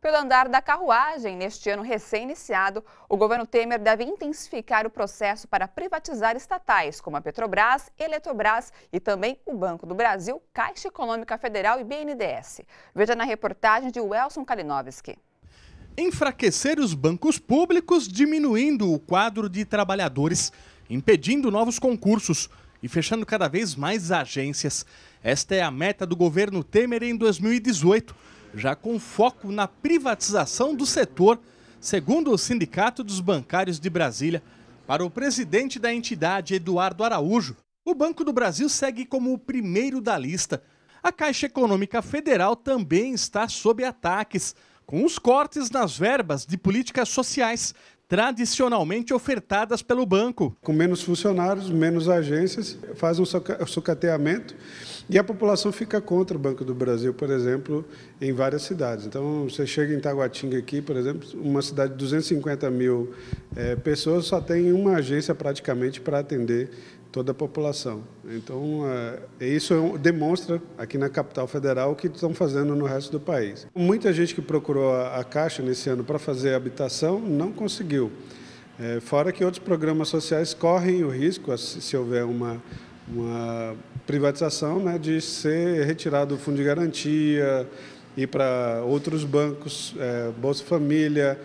pelo andar da carruagem. Neste ano recém-iniciado, o governo Temer deve intensificar o processo para privatizar estatais como a Petrobras, Eletrobras e também o Banco do Brasil, Caixa Econômica Federal e BNDES. Veja na reportagem de Welson Kalinowski enfraquecer os bancos públicos, diminuindo o quadro de trabalhadores, impedindo novos concursos e fechando cada vez mais agências. Esta é a meta do governo Temer em 2018 já com foco na privatização do setor, segundo o Sindicato dos Bancários de Brasília. Para o presidente da entidade, Eduardo Araújo, o Banco do Brasil segue como o primeiro da lista. A Caixa Econômica Federal também está sob ataques, com os cortes nas verbas de políticas sociais tradicionalmente ofertadas pelo banco. Com menos funcionários, menos agências, faz um sucateamento e a população fica contra o Banco do Brasil, por exemplo, em várias cidades. Então, você chega em Taguatinga aqui, por exemplo, uma cidade de 250 mil é, pessoas, só tem uma agência praticamente para atender toda a população. Então, é, isso é demonstra aqui na capital federal o que estão fazendo no resto do país. Muita gente que procurou a Caixa nesse ano para fazer habitação não conseguiu. É, fora que outros programas sociais correm o risco, se houver uma uma privatização né, de ser retirado o fundo de garantia, ir para outros bancos, é, Bolsa Família.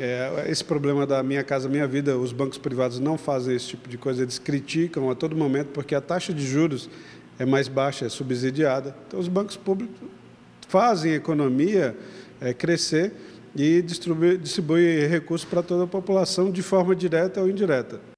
É, esse problema da Minha Casa Minha Vida, os bancos privados não fazem esse tipo de coisa, eles criticam a todo momento porque a taxa de juros é mais baixa, é subsidiada. Então, os bancos públicos fazem a economia é, crescer e distribuir, distribuir recursos para toda a população de forma direta ou indireta.